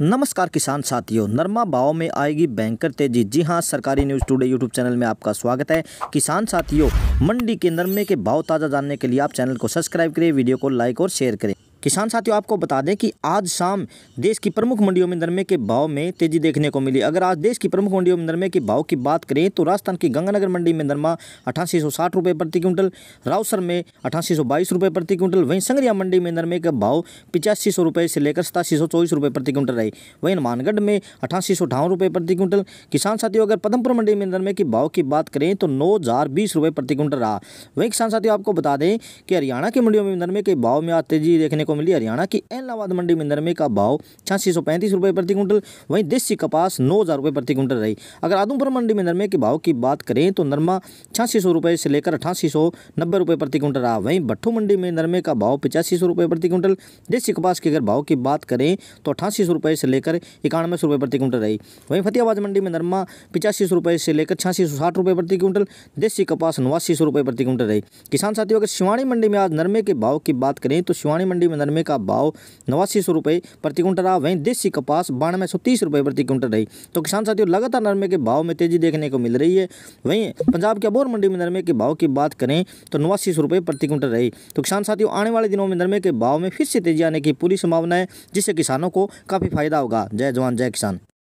नमस्कार किसान साथियों नरमा भाव में आएगी बैंकर तेजी जी हां सरकारी न्यूज़ टुडे यूट्यूब चैनल में आपका स्वागत है किसान साथियों मंडी के नरमे के भाव ताज़ा जानने के लिए आप चैनल को सब्सक्राइब करें वीडियो को लाइक और शेयर करें किसान साथियों आपको बता दें कि आज शाम देश की प्रमुख मंडियों में नरमे के भाव में तेजी देखने को मिली अगर आज देश की प्रमुख मंडियों में नरमे के भाव की बात करें तो राजस्थान की गंगानगर मंडी में नरमा अठासी सौ साठ रुपये प्रति क्विंटल रावसर में अठासी सौ बाईस रुपये प्रति क्विंटल वहीं संगरिया मंडी में नरमे का भाव पिचासी सौ रुपये से लेकर सतासी सौ चौबीस रुपये प्रति क्विंटल रहे वहीं हनुमानगढ़ में अठासी सौ अठावन रुपये प्रति क्विंटल किसान साथियों अगर पदमपुर मंडी में नरमे के भाव की बात करें तो नौ हज़ार बीस रुपये प्रति क्विंटल रहा वहीं किसान साथियों आपको बता दें कि हरियाणा की मंडियों में नरमे के भाव में आज तेजी देखने को को मिली हरियाणा की एलनाबाद मंडी में नरमे का भाव छियासी सौ पैंतीस रुपये प्रति क्विंटल वहीं देसी कपास नौ हज़ार रुपये प्रति क्विंटल रही अगर आदमपुर मंडी में नरमे के भाव की बात करें तो नरमा छियासी सौ रुपये से लेकर अठासी सौ नब्बे रुपये प्रति क्विंटल रहा वहीं भट्ठू मंडी में नरमे का भाव पचासी सौ रुपये प्रति क्विंटल देसी कपास के अगर भाव की बात करें तो अठासी सौ रुपये से लेकर इक्यानवे सौ रुपये प्रति क्विंटल रही वहीं फतेहाबाद मंडी में नरमा पचासी सौ रुपये से लेकर छियासी सौ साठ रुपये प्रति क्विंटल देसी कपास नवासी सौ रुपये प्रति क्विंटल रही किसान साथियों अगर शिवाणी मंडी में आज नरमे के भाव की बात करें तो शिवाणी मंडी में निन्यानवे का भाव नवासी सौ रुपये प्रति क्विंटल रहा वहीं देसी कपास बानवे सौ तीस रुपये प्रति क्विंटल रही तो किसान साथियों लगातार नरमे के भाव में तेजी देखने को मिल रही है वहीं पंजाब के अबोर मंडी में नरमे के भाव की बात करें तो नवासी सौ रुपये प्रति क्विंटल रही तो किसान साथियों आने वाले दिनों में नरमे के भाव में फिर से तेजी आने की पूरी संभावना है जिससे किसानों को काफ़ी फायदा होगा जय जवान जय किसान